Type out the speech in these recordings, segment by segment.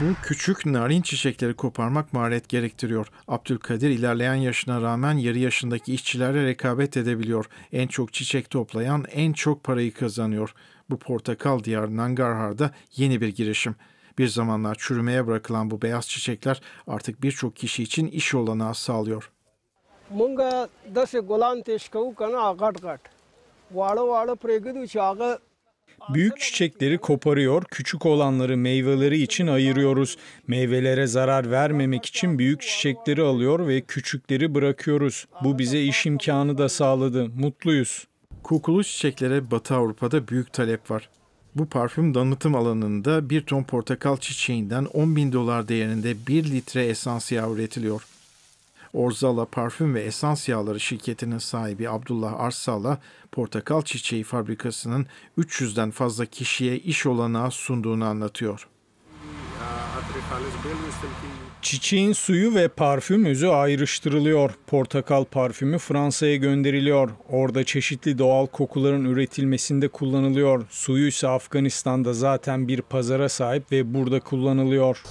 Bu küçük narin çiçekleri koparmak maharet gerektiriyor. Abdülkadir ilerleyen yaşına rağmen yarı yaşındaki işçilerle rekabet edebiliyor. En çok çiçek toplayan en çok parayı kazanıyor. Bu portakal diyarı Nangarhar'da yeni bir girişim. Bir zamanlar çürümeye bırakılan bu beyaz çiçekler artık birçok kişi için iş olanağı sağlıyor. Munga dase golan teşkau kana agat gat. Valı valı pregidu çağı Büyük çiçekleri koparıyor, küçük olanları meyveleri için ayırıyoruz. Meyvelere zarar vermemek için büyük çiçekleri alıyor ve küçükleri bırakıyoruz. Bu bize iş imkanı da sağladı. Mutluyuz. Kokulu çiçeklere Batı Avrupa'da büyük talep var. Bu parfüm danıtım alanında bir ton portakal çiçeğinden 10 bin dolar değerinde 1 litre esansiya üretiliyor. Orzala Parfüm ve Esans Yağları şirketinin sahibi Abdullah Arsal'a portakal çiçeği fabrikasının 300'den fazla kişiye iş olanağı sunduğunu anlatıyor. Çiçeğin suyu ve parfüm özü ayrıştırılıyor. Portakal parfümü Fransa'ya gönderiliyor. Orada çeşitli doğal kokuların üretilmesinde kullanılıyor. Suyu ise Afganistan'da zaten bir pazara sahip ve burada kullanılıyor.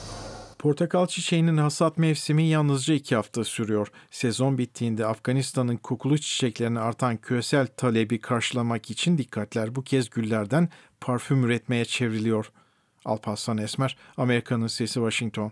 Portakal çiçeğinin hasat mevsimi yalnızca iki hafta sürüyor. Sezon bittiğinde Afganistan'ın kokulu çiçeklerine artan küresel talebi karşılamak için dikkatler bu kez güllerden parfüm üretmeye çevriliyor. Alparslan Esmer, Amerika'nın Sesi Washington.